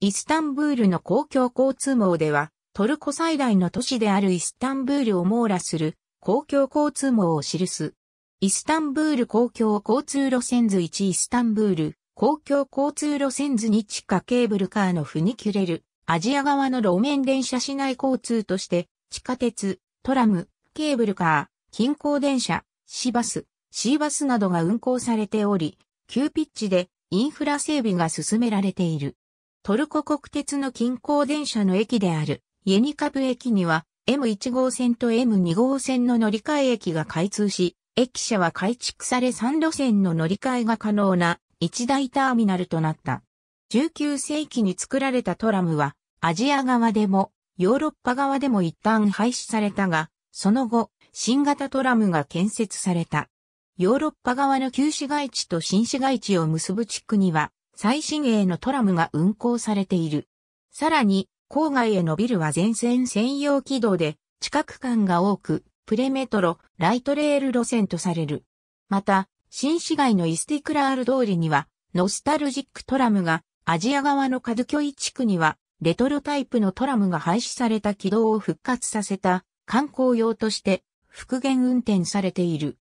イスタンブールの公共交通網では、トルコ最大の都市であるイスタンブールを網羅する公共交通網を記す。イスタンブール公共交通路線図1イスタンブール公共交通路線図2地下ケーブルカーのフニキュレル、アジア側の路面電車市内交通として、地下鉄、トラム、ケーブルカー、近郊電車、市バス、シーバスなどが運行されており、急ピッチでインフラ整備が進められている。トルコ国鉄の近郊電車の駅である、イェニカブ駅には、M1 号線と M2 号線の乗り換え駅が開通し、駅舎は改築され3路線の乗り換えが可能な一大ターミナルとなった。19世紀に作られたトラムは、アジア側でも、ヨーロッパ側でも一旦廃止されたが、その後、新型トラムが建設された。ヨーロッパ側の旧市街地と新市街地を結ぶ地区には、最新鋭のトラムが運行されている。さらに、郊外へのビルは全線専用軌道で、近く間が多く、プレメトロ、ライトレール路線とされる。また、新市街のイスティクラール通りには、ノスタルジックトラムが、アジア側のカドキョイ地区には、レトロタイプのトラムが廃止された軌道を復活させた観光用として復元運転されている。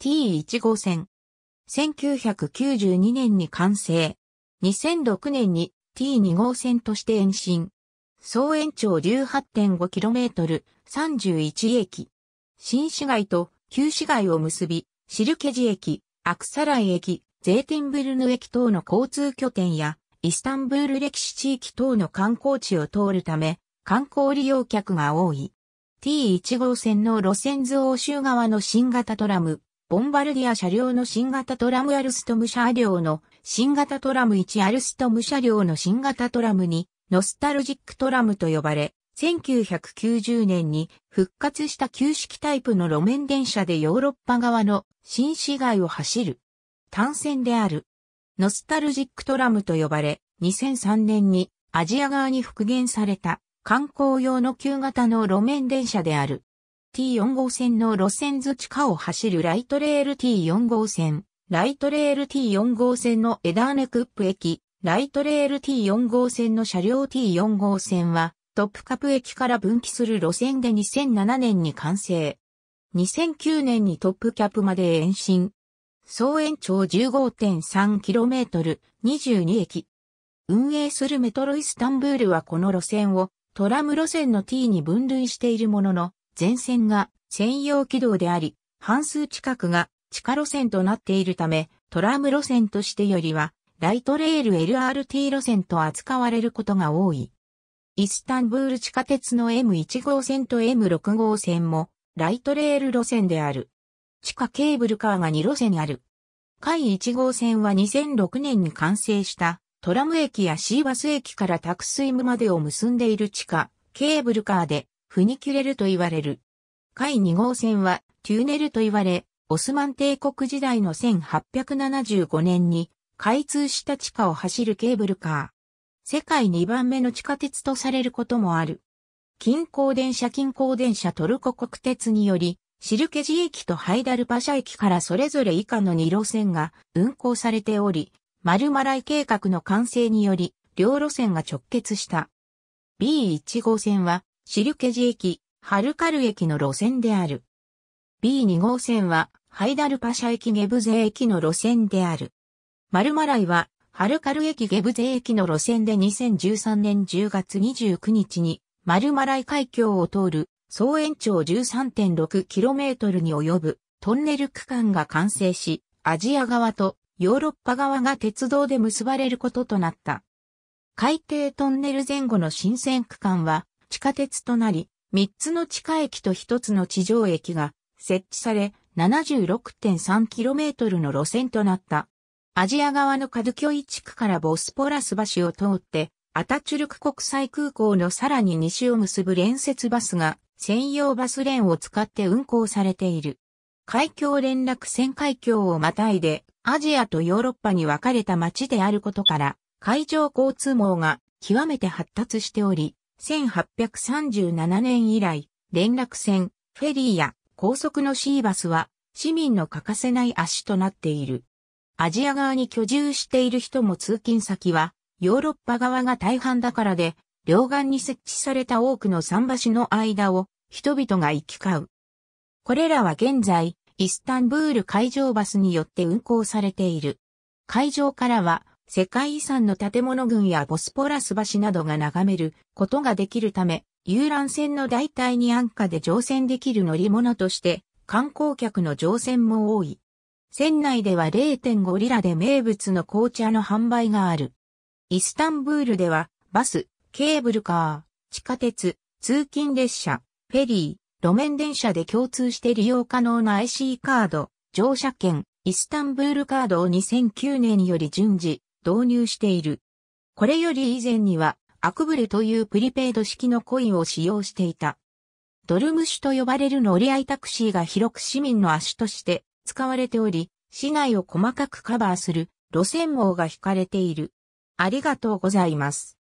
T1 号線。1992年に完成。2006年に T2 号線として延伸。総延長 18.5km、31駅。新市街と旧市街を結び、シルケジ駅、アクサライ駅、ゼーテンブルヌ駅等の交通拠点や、イスタンブール歴史地域等の観光地を通るため、観光利用客が多い。T1 号線の路線図欧州側の新型トラム、ボンバルディア車両の新型トラムアルストム車両の新型トラム1アルストム車両の新型トラムにノスタルジックトラムと呼ばれ、1990年に復活した旧式タイプの路面電車でヨーロッパ側の新市街を走る。単線である。ノスタルジックトラムと呼ばれ、2003年にアジア側に復元された観光用の旧型の路面電車である。T4 号線の路線図地下を走るライトレール T4 号線、ライトレール T4 号線のエダーネクップ駅、ライトレール T4 号線の車両 T4 号線は、トップカプ駅から分岐する路線で2007年に完成。2009年にトップキャップまで延伸。総延長 15.3km、22駅。運営するメトロイスタンブールはこの路線をトラム路線の T に分類しているものの、全線が専用軌道であり、半数近くが地下路線となっているため、トラム路線としてよりは、ライトレール LRT 路線と扱われることが多い。イスタンブール地下鉄の M1 号線と M6 号線も、ライトレール路線である。地下ケーブルカーが2路線ある。海1号線は2006年に完成したトラム駅やシーバス駅からタクスイムまでを結んでいる地下ケーブルカーでフニキュレルと言われる。海2号線はテューネルと言われオスマン帝国時代の1875年に開通した地下を走るケーブルカー。世界2番目の地下鉄とされることもある。近郊電車近郊電車トルコ国鉄により、シルケジ駅とハイダルパシャ駅からそれぞれ以下の2路線が運行されており、マルマライ計画の完成により、両路線が直結した。B1 号線は、シルケジ駅、ハルカル駅の路線である。B2 号線は、ハイダルパシャ駅ゲブゼ駅の路線である。マルマライは、ハルカル駅ゲブゼ駅の路線で2013年10月29日に、マルマライ海峡を通る、総延長 13.6km に及ぶトンネル区間が完成し、アジア側とヨーロッパ側が鉄道で結ばれることとなった。海底トンネル前後の新線区間は地下鉄となり、3つの地下駅と1つの地上駅が設置され、76.3km の路線となった。アジア側のカドキョイ地区からボスポラス橋を通って、アタチュルク国際空港のさらに西を結ぶ連接バスが専用バスレーンを使って運行されている。海峡連絡船海峡をまたいで、アジアとヨーロッパに分かれた街であることから、海上交通網が極めて発達しており、1837年以来、連絡船、フェリーや高速のシーバスは市民の欠かせない足となっている。アジア側に居住している人も通勤先はヨーロッパ側が大半だからで、両岸に設置された多くの桟橋の間を人々が行き交う。これらは現在、イスタンブール海上バスによって運行されている。海上からは世界遺産の建物群やボスポラス橋などが眺めることができるため、遊覧船の代替に安価で乗船できる乗り物として観光客の乗船も多い。船内では0.5リラで名物の紅茶の販売がある。イスタンブールではバス、ケーブルカー、地下鉄、通勤列車、フェリー、路面電車で共通して利用可能な IC カード、乗車券、イスタンブールカードを2009年より順次導入している。これより以前にはアクブルというプリペイド式のコインを使用していた。ドルムュと呼ばれる乗り合いタクシーが広く市民の足として使われており、市内を細かくカバーする路線網が引かれている。ありがとうございます。